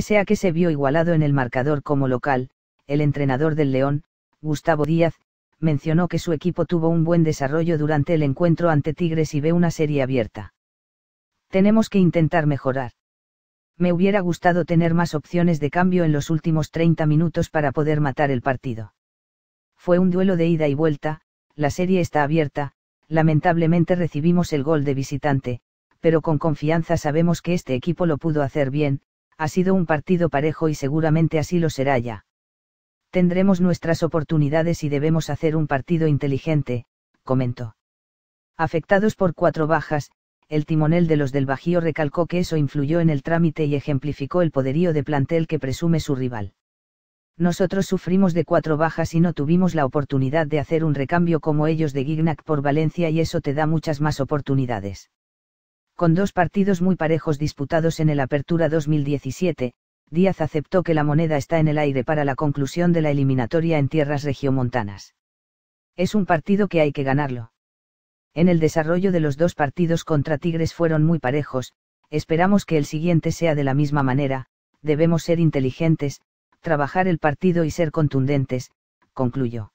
Pese a que se vio igualado en el marcador como local, el entrenador del León, Gustavo Díaz, mencionó que su equipo tuvo un buen desarrollo durante el encuentro ante Tigres y ve una serie abierta. Tenemos que intentar mejorar. Me hubiera gustado tener más opciones de cambio en los últimos 30 minutos para poder matar el partido. Fue un duelo de ida y vuelta, la serie está abierta, lamentablemente recibimos el gol de visitante, pero con confianza sabemos que este equipo lo pudo hacer bien, ha sido un partido parejo y seguramente así lo será ya. Tendremos nuestras oportunidades y debemos hacer un partido inteligente, comentó. Afectados por cuatro bajas, el timonel de los del Bajío recalcó que eso influyó en el trámite y ejemplificó el poderío de plantel que presume su rival. Nosotros sufrimos de cuatro bajas y no tuvimos la oportunidad de hacer un recambio como ellos de Gignac por Valencia y eso te da muchas más oportunidades con dos partidos muy parejos disputados en el Apertura 2017, Díaz aceptó que la moneda está en el aire para la conclusión de la eliminatoria en tierras regiomontanas. Es un partido que hay que ganarlo. En el desarrollo de los dos partidos contra Tigres fueron muy parejos, esperamos que el siguiente sea de la misma manera, debemos ser inteligentes, trabajar el partido y ser contundentes, concluyó.